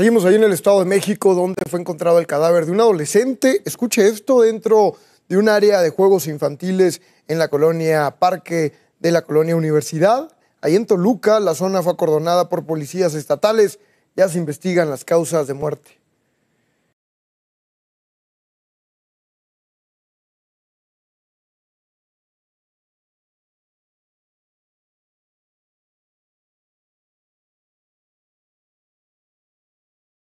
Seguimos ahí en el Estado de México, donde fue encontrado el cadáver de un adolescente. Escuche esto dentro de un área de juegos infantiles en la colonia Parque de la colonia Universidad. Ahí en Toluca, la zona fue acordonada por policías estatales. Ya se investigan las causas de muerte.